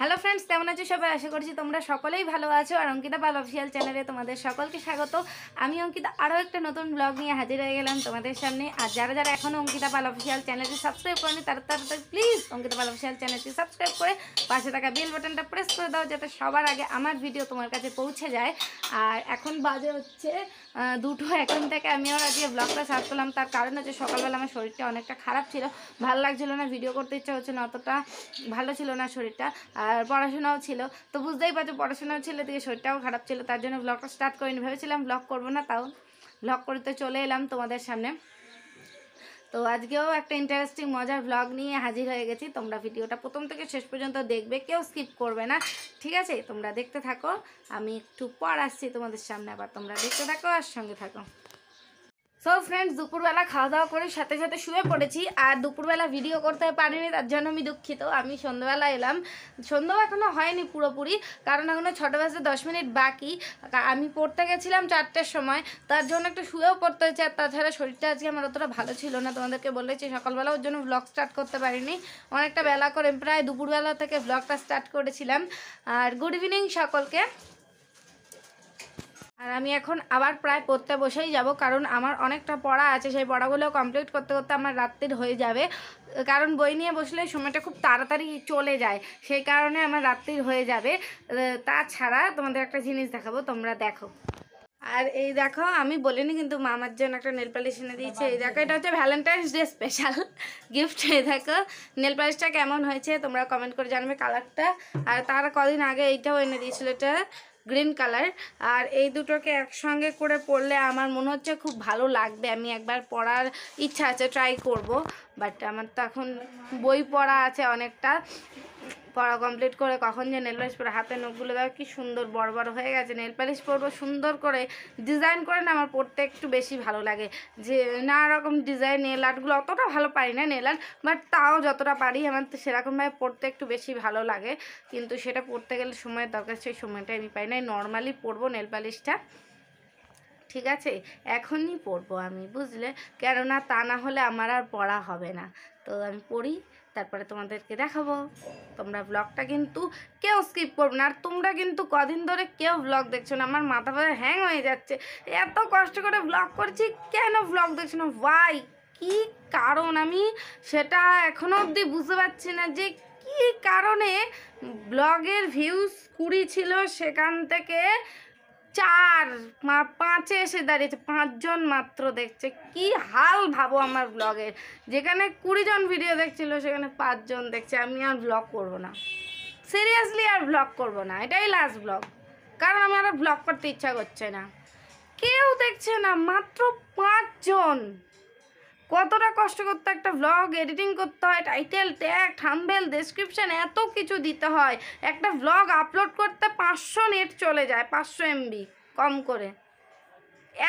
Hello friends কেমন আছো সবাই আশা করছি তোমরা সকলেই ভালো আছো আর অঙ্কিতা পাল অফিসিয়াল চ্যানেলে তোমাদের সকলকে স্বাগত আমি অঙ্কিতা আরও একটা নতুন ব্লগ নিয়ে হাজির হয়ে গেলাম তোমাদের সামনে আর যারা যারা এখনও অঙ্কিতা পাল অফিসিয়াল চ্যানেলটি সাবস্ক্রাইব করেনি তারা তাড়াতাড়ি প্লিজ অঙ্কিতা পাল অফিসিয়াল চ্যানেলটি সাবস্ক্রাইব করে পাশে থাকা বেল বাটনটা প্রেস করে দাও যাতে সবার আগে আমার ভিডিও তোমার কাছে পৌঁছে যায় আর এখন বাজে হচ্ছে দুটো এখন থেকে আমি ওরা আজকে ব্লগটা সার্চ করলাম তার কারণ হচ্ছে সকালবেলা আমার শরীরটা অনেকটা খারাপ ছিল ভালো লাগছিল না ভিডিও করতে ইচ্ছা হচ্ছে না অতটা ভালো ছিল না শরীরটা আর পড়াশোনাও ছিল তো বুঝতেই পারছো পড়াশোনাও ছিল দিয়ে শরীরটাও খারাপ ছিল তার জন্য ব্লগটা স্টার্ট করিনি ভেবেছিলাম ব্লগ করবো না তাও ব্লগ করতে চলে এলাম তোমাদের সামনে তো আজকেও একটা ইন্টারেস্টিং মজার ব্লগ নিয়ে হাজির হয়ে গেছি তোমরা ভিডিওটা প্রথম থেকে শেষ পর্যন্ত দেখবে কেউ স্কিপ করবে না ঠিক আছে তোমরা দেখতে থাকো আমি একটু পর আসছি তোমাদের সামনে আবার তোমরা দেখতে থাকো আর সঙ্গে থাকো সো ফ্রেন্ডস দুপুরবেলা খাওয়া দাওয়া করে সাথে সাথে শুয়ে পড়েছি আর দুপুরবেলা ভিডিও করতে পারিনি তার জন্য আমি দুঃখিত আমি সন্ধ্যাবেলা এলাম সন্ধ্যা এখনও হয়নি পুরোপুরি কারণ এখনও ছটা বাজে দশ মিনিট বাকি আমি পড়তে গেছিলাম চারটের সময় তার জন্য একটু শুয়েও পড়তে হয়েছে আর তাছাড়া শরীরটা আজকে আমার অতটা ভালো ছিল না তোমাদেরকে বলেছি সকালবেলা ওর জন্য ব্লগ স্টার্ট করতে পারিনি অনেকটা বেলা করে প্রায় দুপুরবেলা থেকে ব্লগটা স্টার্ট করেছিলাম আর গুড ইভিনিং সকলকে আর আমি এখন আবার প্রায় পড়তে বসেই যাব কারণ আমার অনেকটা পড়া আছে সেই পড়াগুলো কমপ্লিট করতে করতে আমার রাত্রির হয়ে যাবে কারণ বই নিয়ে বসলে সময়টা খুব তাড়াতাড়ি চলে যায় সেই কারণে আমার রাত্রির হয়ে যাবে তাছাড়া তোমাদের একটা জিনিস দেখাবো তোমরা দেখো আর এই দেখো আমি বলিনি কিন্তু মামার জন্য একটা নেল পালিশ এনে দিয়েছে এই দেখো এটা হচ্ছে ভ্যালেন্টাইন্স ডে স্পেশাল গিফট এই দেখো নেল পালিশটা কেমন হয়েছে তোমরা কমেন্ট করে জানবে কালারটা আর তার কদিন আগে এইটাও এনে দিয়েছিল এটা গ্রিন কালার আর এই দুটোকে একসঙ্গে করে পড়লে আমার মনে হচ্ছে খুব ভালো লাগবে আমি একবার পড়ার ইচ্ছা আছে ট্রাই করব বাট আমার তো এখন বই পড়া আছে অনেকটা পড়া কমপ্লিট করে কখন যে নেল পালিশ পরে হাতে নখগুলো দেখো কি সুন্দর বড় বড় হয়ে গেছে নেল পালিশ পরবো সুন্দর করে ডিজাইন করে না আমার পড়তে একটু বেশি ভালো লাগে যে নানা রকম ডিজাইন নেল আর্টগুলো অতটা ভালো পারি না নেল আর্ট বাট তাও যতটা পারি আমার তো সেরকমভাবে পড়তে একটু বেশি ভালো লাগে কিন্তু সেটা পড়তে গেলে সময়ের দরকার সেই সময়টা আমি পাই না নর্মালি পরবো নেল পালিশটা ঠিক আছে এখনই পড়বো আমি বুঝলে কেননা তা না হলে আমার আর পড়া হবে না তো আমি পড়ি তারপরে তোমাদেরকে দেখাবো তোমরা ব্লগটা কিন্তু কেউ স্কিপ করবে না আর তোমরা কিন্তু কদিন ধরে কেউ ব্লগ দেখছো না আমার মাথা ব্যথা হ্যাং হয়ে যাচ্ছে এত কষ্ট করে ব্লগ করছি কেন ব্লগ দেখছো না ওয়াই কি কারণ আমি সেটা এখনও অবধি বুঝতে পারছি না যে কি কারণে ব্লগের ভিউজ কুড়ি ছিল সেখান থেকে চার মা পাঁচে এসে দাঁড়িয়েছে পাঁচজন মাত্র দেখছে কি হাল ভাবো আমার ব্লগের যেখানে কুড়িজন ভিডিও দেখছিল সেখানে পাঁচজন দেখছে আমি আর ব্লগ করবো না সিরিয়াসলি আর ব্লগ করবো না এটাই লাস্ট ব্লগ কারণ আমার আর ব্লগ করতে ইচ্ছা করছে না কেউ দেখছে না মাত্র পাঁচজন কতটা কষ্ট করতে একটা ব্লগ এডিটিং করতে হয় টাইটেল ট্যাগ থাম্বেল ডেসক্রিপশান এত কিছু দিতে হয় একটা ব্লগ আপলোড করতে পাঁচশো নেট চলে যায় পাঁচশো এমবি কম করে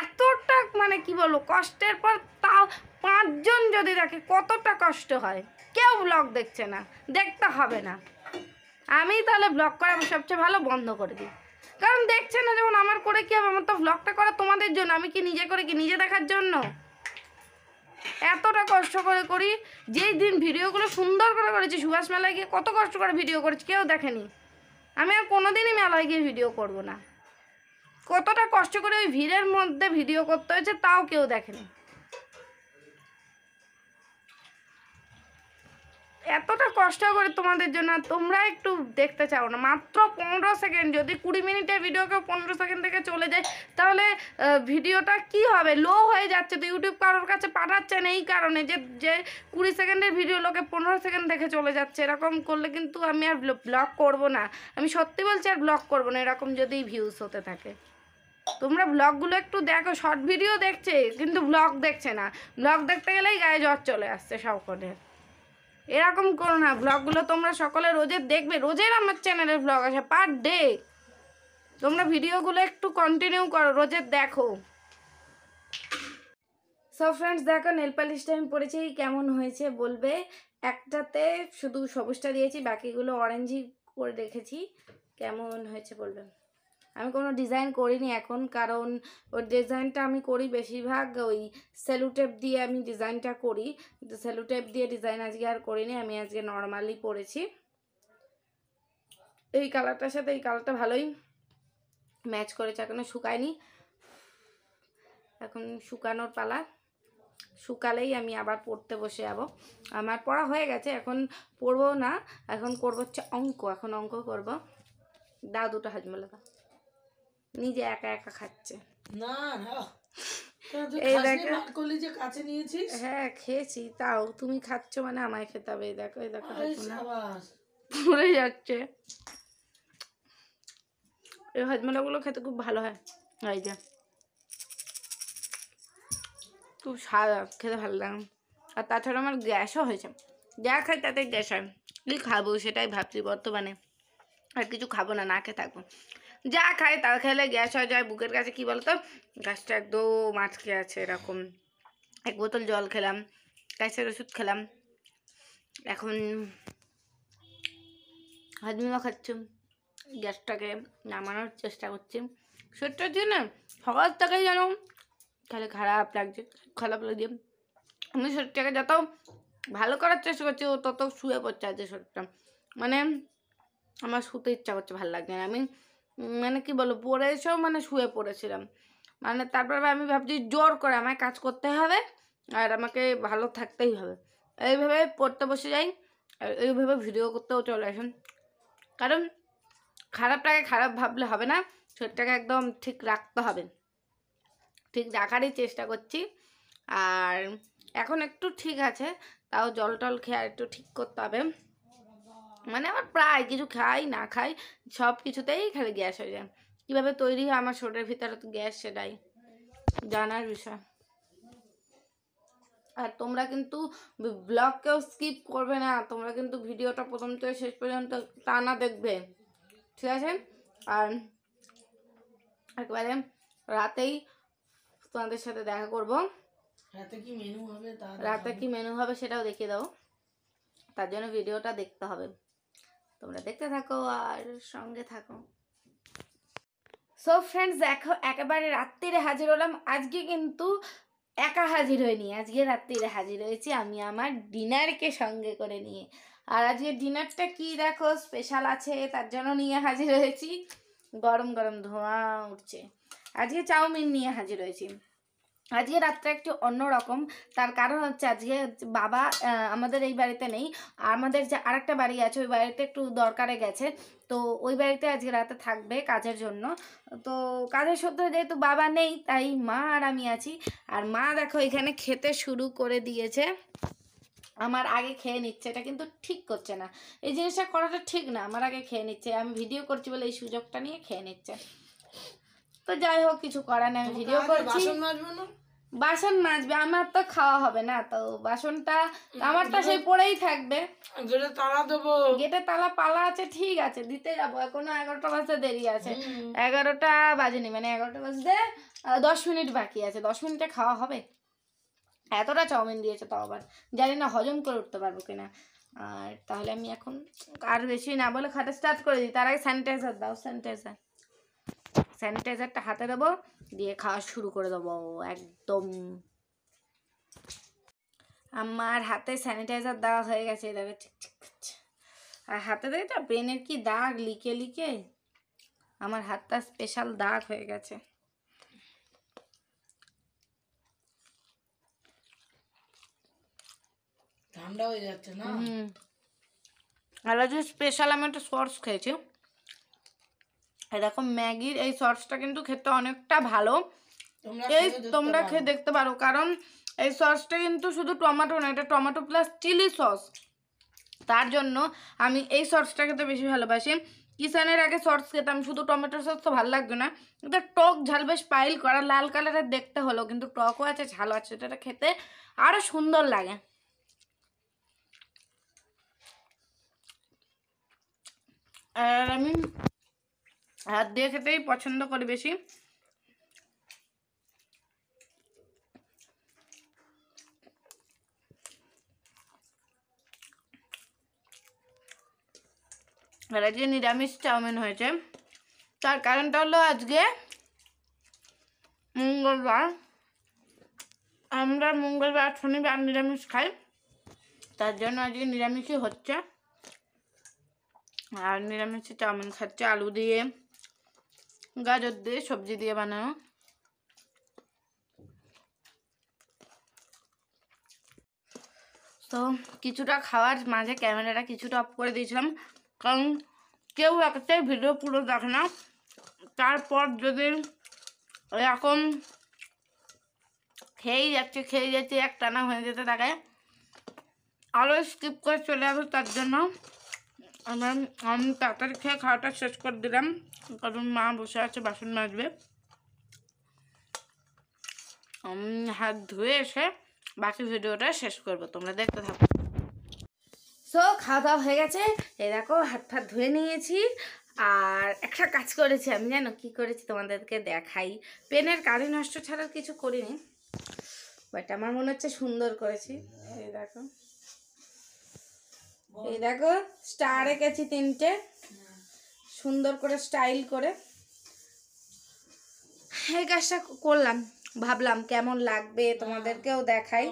এতটা মানে কি বলবো কষ্টের পর তাও পাঁচজন যদি দেখে কতটা কষ্ট হয় কেউ ব্লগ দেখছে না দেখতে হবে না আমি তাহলে ব্লগ করা সবচেয়ে ভালো বন্ধ করে দিই কারণ দেখছে না যখন আমার করে কী হবে আমার তো ব্লগটা করা তোমাদের জন্য আমি কি নিজে করে কি নিজে দেখার জন্য এতটা কষ্ট করে করি যেই দিন ভিডিওগুলো সুন্দর করে করেছি সুভাষ মেলায় গিয়ে কত কষ্ট করে ভিডিও করেছি কেউ দেখেনি আমি আর কোনো দিনই মেলায় গিয়ে ভিডিও করব না কতটা কষ্ট করে ওই ভিড়ের মধ্যে ভিডিও করতে হয়েছে তাও কেউ দেখেনি এতটা কষ্ট করে তোমাদের জন্য তোমরা একটু দেখতে চাও না মাত্র পনেরো সেকেন্ড যদি কুড়ি মিনিটের ভিডিওকে পনেরো সেকেন্ড থেকে চলে যায় তাহলে ভিডিওটা কি হবে লো হয়ে যাচ্ছে তো ইউটিউব কারোর কাছে পাঠাচ্ছে না এই কারণে যে যে কুড়ি সেকেন্ডের ভিডিও লোকে পনেরো সেকেন্ড দেখে চলে যাচ্ছে এরকম করলে কিন্তু আমি আর ব্লগ করব না আমি সত্যি বলছি আর ব্লগ করবো না এরকম যদি ভিউজ হতে থাকে তোমরা ব্লগগুলো একটু দেখো শর্ট ভিডিও দেখছে কিন্তু ব্লগ দেখছে না ব্লগ দেখতে গেলেই গায়ে জ্বর চলে আসছে সকলের এরকম করো না ব্লগগুলো তোমরা সকলে রোজের দেখবে রোজের আমার চ্যানেলের ব্লগ আসে পার ডে তোমরা ভিডিওগুলো একটু কন্টিনিউ করো রোজের দেখো সব ফ্রেন্ডস দেখো নেল পালিশটা আমি পরেছি কেমন হয়েছে বলবে একটাতে শুধু সবুজটা দিয়েছি বাকিগুলো অরেঞ্জই করে রেখেছি কেমন হয়েছে বলবেন আমি কোনো ডিজাইন করিনি এখন কারণ ওই ডিজাইনটা আমি করি বেশিরভাগ ওই সেলুটেপ দিয়ে আমি ডিজাইনটা করি কিন্তু সেলুটেপ দিয়ে ডিজাইন আজকে আর করিনি আমি আজকে নর্মালি পরেছি এই কালারটার সাথে এই কালারটা ভালোই ম্যাচ করেছে এখনো শুকায়নি এখন শুকানোর পালা শুকালেই আমি আবার পড়তে বসে যাব আমার পড়া হয়ে গেছে এখন পড়বো না এখন করবো হচ্ছে অঙ্ক এখন অঙ্ক করব দাদুটা দুটো দাও নিজে একা একা খাচ্ছে না এই দেখো যে কাছে নিয়েছিস হ্যাঁ খেয়েছি তাও তুমি মানে আমায় খেতে হবে দেখো মরে যাচ্ছে এই খেতে খুব ভালো হয় যে খুব খেতে ভালো লাগে আর তাছাড়া আমার গ্যাসও হয়েছে যা খাই তাতে গ্যাস হয় খাবো সেটাই ভাবছি বর্তমানে আর কিছু খাবো না না খেয়ে থাকবো যা খায় তা খেলে গ্যাস হয়ে যায় বুকের কাছে কি বলতো গ্যাসটা একদম আটকে আছে এরকম এক বোতল জল খেলাম গ্যাসের ওষুধ খেলাম এখন হাজমিমা খাচ্ছি গ্যাসটাকে নামানোর চেষ্টা করছি শরীরটা জন্য সকাল থেকেই যেন তাহলে খারাপ লাগছে খারাপ লাগছে আমি শরীরটাকে যত ভালো করার চেষ্টা করছি ও তত শুয়ে পড়ছে আছে শরীরটা মানে আমার শুতে ইচ্ছা করছে ভালো লাগছে না আমি মানে কি বলো এসেও মানে শুয়ে পড়েছিলাম মানে তারপর আমি ভাবছি জোর করে আমায় কাজ করতে হবে আর আমাকে ভালো থাকতেই হবে এইভাবে পড়তে বসে যাই আর এইভাবে ভিডিও করতেও চলে আসেন কারণ খারাপটাকে খারাপ ভাবলে হবে না শরীরটাকে একদম ঠিক রাখতে হবে ঠিক রাখারই চেষ্টা করছি আর এখন একটু ঠিক আছে তাও জল টল খেয়ে আর একটু ঠিক করতে হবে মানে আমার প্রায় কিছু খাই না খাই সব কিছুতেই খালি গ্যাস হয়ে যায় কীভাবে তৈরি হয় আমার শরীরের ভিতরে তো গ্যাস সেটাই জানার বিষয় আর তোমরা কিন্তু ব্লগকেও স্কিপ করবে না তোমরা কিন্তু ভিডিওটা প্রথম থেকে শেষ পর্যন্ত টানা দেখবে ঠিক আছে আর একবারে রাতেই তোমাদের সাথে দেখা করব রাতে কি মেনু হবে রাতে কি মেনু হবে সেটাও দেখিয়ে দাও তার জন্য ভিডিওটা দেখতে হবে তোমরা দেখতে থাকো আর সঙ্গে থাকো সো ফ্রেন্ডস দেখো একেবারে রাত্রিরে হাজির হলাম আজকে কিন্তু একা হাজির হয়নি আজকে রাত্রিরে হাজির হয়েছি আমি আমার ডিনারকে সঙ্গে করে নিয়ে আর আজকে ডিনারটা কি দেখো স্পেশাল আছে তার জন্য নিয়ে হাজির হয়েছি গরম গরম ধোঁয়া উঠছে আজকে চাউমিন নিয়ে হাজির হয়েছি আজকে রাতটা একটু অন্যরকম তার কারণ হচ্ছে আজকে বাবা আমাদের এই বাড়িতে নেই আমাদের যে আরেকটা বাড়ি আছে ওই বাড়িতে একটু দরকারে গেছে তো ওই বাড়িতে আজকে রাতে থাকবে কাজের জন্য তো কাজের সূত্রে যেহেতু বাবা নেই তাই মা আর আমি আছি আর মা দেখো এখানে খেতে শুরু করে দিয়েছে আমার আগে খেয়ে নিচ্ছে এটা কিন্তু ঠিক করছে না এই জিনিসটা করাটা ঠিক না আমার আগে খেয়ে নিচ্ছে আমি ভিডিও করছি বলে এই সুযোগটা নিয়ে খেয়ে নিচ্ছে তো যাই হোক কিছু করার নাই ভিডিও করছি বাসন মাজবে আমার তো খাওয়া হবে না তো বাসনটা আমারটা সেই পড়েই থাকবে গেটে তালা দেবো গেটে তালা পালা আছে ঠিক আছে দিতে যাবো এখনো এগারোটা বাজতে দেরি আছে এগারোটা বাজেনি মানে এগারোটা বাজতে দশ মিনিট বাকি আছে দশ মিনিটে খাওয়া হবে এতটা চাউমিন দিয়েছে তো আবার জানি না হজম করে উঠতে পারবো কিনা আর তাহলে আমি এখন আর বেশি না বলে খাটা স্টার্ট করে দিই তার আগে স্যানিটাইজার দাও স্যানিটাইজার স্যানিটাইজারটা হাতে দেবো দিয়ে খাওয়া শুরু করে দেবো একদম আমার হাতে স্যানিটাইজার দেওয়া হয়ে গেছে দেখো ঠিক ঠিক আর হাতে তো ব্রেনের কি দাগ লিখে লিখে আমার হাতটা স্পেশাল দাগ হয়ে গেছে ঠান্ডা হয়ে যাচ্ছে না আর স্পেশাল আমি একটা সর্স খেয়েছি দেখো ম্যাগির এই সসটা কিন্তু খেতে অনেকটা ভালো এই তোমরা খেয়ে দেখতে পারো কারণ এই সসটা কিন্তু শুধু টমেটো না এটা টমেটো প্লাস চিলি সস তার জন্য আমি এই সসটা খেতে বেশি ভালোবাসি কিষানের আগে সস খেতাম শুধু টমেটো সস তো ভালো লাগতো না কিন্তু টক ঝাল বেশ পাইল করা লাল কালারের দেখতে হলো কিন্তু টকও আছে ঝালও আছে এটা খেতে আরও সুন্দর লাগে আর আমি হাত দিয়ে খেতেই পছন্দ করি বেশি আর আজকে নিরামিষ চাউমিন হয়েছে তার কারণটা হলো আজকে মঙ্গলবার আমরা মঙ্গলবার শনিবার নিরামিষ খাই তার জন্য আজকে নিরামিষই হচ্ছে আর নিরামিষে চাউমিন খাচ্ছে আলু দিয়ে গাজর দিয়ে সবজি দিয়ে বানানো তো কিছুটা খাওয়ার মাঝে ক্যামেরাটা কিছুটা অফ করে দিয়েছিলাম কারণ কেউ একটাই ভিডিও পুরো দেখে না তারপর যদি এরকম খেয়েই যাচ্ছে খেয়ে যাচ্ছে এক টানা হয়ে যেতে থাকে আরও স্কিপ করে চলে আসো তার জন্য আমার আমি তাড়াতাড়ি খেয়ে খাওয়াটা শেষ করে দিলাম কারণ মা বসে আছে বাসন মাজবে হাত ধুয়ে এসে বাকি ভিডিওটা শেষ করবো তোমরা দেখতে থাকো সো খাওয়া দাওয়া হয়ে গেছে এই দেখো হাত ফাত ধুয়ে নিয়েছি আর একটা কাজ করেছি আমি জানো কি করেছি তোমাদেরকে দেখাই পেনের কারি নষ্ট ছাড়া কিছু করিনি বাট আমার মনে হচ্ছে সুন্দর করেছি এই দেখো এই দেখো স্টার হ্যাঁ। এঁকেছি তিনটে সুন্দর করে স্টাইল করে এই কাজটা করলাম ভাবলাম কেমন লাগবে হ্যাঁ। তোমাদেরকেও দেখাই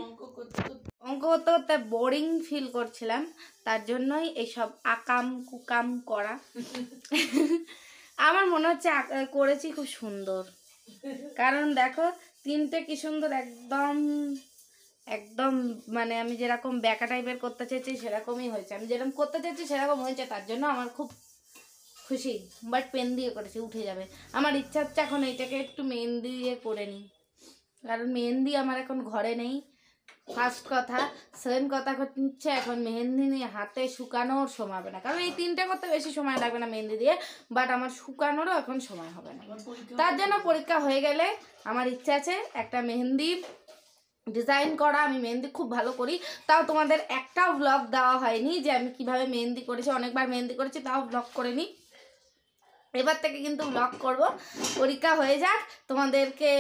অঙ্ক করতে করতে বোরিং ফিল করছিলাম তার জন্যই এইসব আকাম কুকাম করা আমার মনে হচ্ছে করেছি খুব সুন্দর কারণ দেখো তিনটে কি সুন্দর একদম একদম মানে আমি যেরকম ব্যাকা টাইপের করতে চেয়েছি সেরকমই হয়েছে আমি যেরকম করতে চেয়েছি সেরকম হয়েছে তার জন্য আমার খুব খুশি বাট পেন দিয়ে করেছি উঠে যাবে আমার ইচ্ছা হচ্ছে এখন এইটাকে একটু মেহেন্দি দিয়ে করে নিই কারণ মেহেন্দি আমার এখন ঘরে নেই ফার্স্ট কথা সেকেন্ড কথা হচ্ছে এখন মেহেন্দি নিয়ে হাতে শুকানোর সময় হবে না কারণ এই তিনটা করতে বেশি সময় লাগবে না মেহেন্দি দিয়ে বাট আমার শুকানোরও এখন সময় হবে না তার জন্য পরীক্ষা হয়ে গেলে আমার ইচ্ছা আছে একটা মেহেন্দি ডিজাইন করা আমি মেহেন্দি খুব ভালো করি তাও তোমাদের একটা ব্লগ দেওয়া হয়নি যে আমি কিভাবে মেহেন্দি করেছি অনেকবার মেহেন্দি করেছি তাও ব্লগ করে নিই এবার থেকে কিন্তু ব্লগ করব পরীক্ষা হয়ে যাক তোমাদেরকে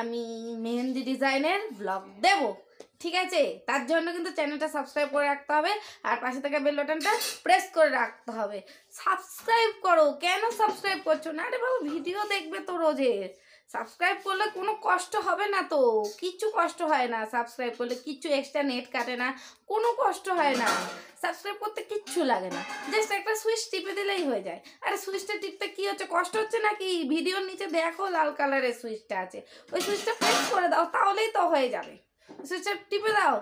আমি মেহেন্দি ডিজাইনের ব্লগ দেব ঠিক আছে তার জন্য কিন্তু চ্যানেলটা সাবস্ক্রাইব করে রাখতে হবে আর পাশে থেকে বেল বাটনটা প্রেস করে রাখতে হবে সাবস্ক্রাইব করো কেন সাবস্ক্রাইব করছো না রে বাবু ভিডিও দেখবে তো রোজের সাবস্ক্রাইব করলে কোনো কষ্ট হবে না তো কিচ্ছু কষ্ট হয় না সাবস্ক্রাইব করলে কিচ্ছু এক্সট্রা নেট কাটে না কোনো কষ্ট হয় না সাবস্ক্রাইব করতে কিচ্ছু লাগে না জাস্ট একটা সুইচ টিপে দিলেই হয়ে যায় আর সুইচটা টিপতে কী হচ্ছে কষ্ট হচ্ছে না কি ভিডিওর নিচে দেখো লাল কালারের সুইচটা আছে ওই সুইচটা প্রেস করে দাও তাহলেই তো হয়ে যাবে সুইচটা টিপে দাও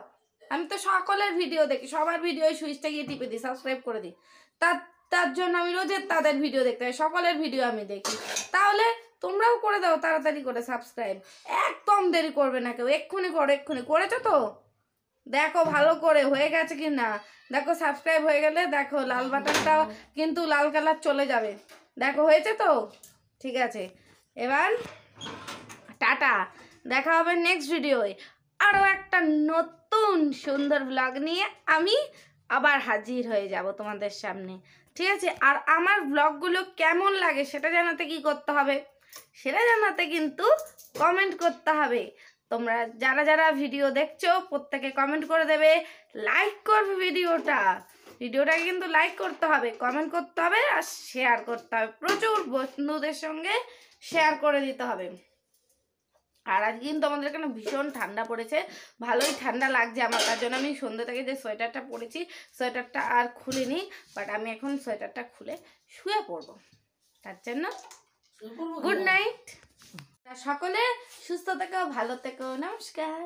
আমি তো সকলের ভিডিও দেখি সবার ভিডিও ওই সুইচটা গিয়ে টিপে দিই সাবস্ক্রাইব করে দিই তার তার জন্য আমি রোজের তাদের ভিডিও দেখতে পাই সকলের ভিডিও আমি দেখি তাহলে তোমরাও করে দাও তাড়াতাড়ি করে সাবস্ক্রাইব একদম দেরি করবে না কেউ এক্ষুনি করো এক্ষুনি করেছো তো দেখো ভালো করে হয়ে গেছে কি না দেখো সাবস্ক্রাইব হয়ে গেলে দেখো লাল বাটনটাও কিন্তু লাল কালার চলে যাবে দেখো হয়েছে তো ঠিক আছে এবার টাটা দেখা হবে নেক্সট ভিডিওয় আরও একটা নতুন সুন্দর ব্লগ নিয়ে আমি আবার হাজির হয়ে যাব তোমাদের সামনে ঠিক আছে আর আমার ব্লগগুলো কেমন লাগে সেটা জানাতে কি করতে হবে সেটা জানাতে কিন্তু কমেন্ট করতে হবে তোমরা যারা যারা ভিডিও দেখছো প্রত্যেকে কমেন্ট করে দেবে লাইক করবে ভিডিওটা ভিডিওটাকে কিন্তু লাইক করতে হবে কমেন্ট করতে হবে আর শেয়ার করতে হবে প্রচুর বন্ধুদের সঙ্গে শেয়ার করে দিতে হবে আর আজ কিন্তু আমাদের এখানে ভীষণ ঠান্ডা পড়েছে ভালোই ঠান্ডা লাগছে আমার তার জন্য আমি সন্ধ্যে থেকে যে সোয়েটারটা পরেছি সোয়েটারটা আর খুলিনি বাট আমি এখন সোয়েটারটা খুলে শুয়ে পড়বো তার জন্য গুড নাইট সকলে সুস্থ থেকো ভালো থেকো নমস্কার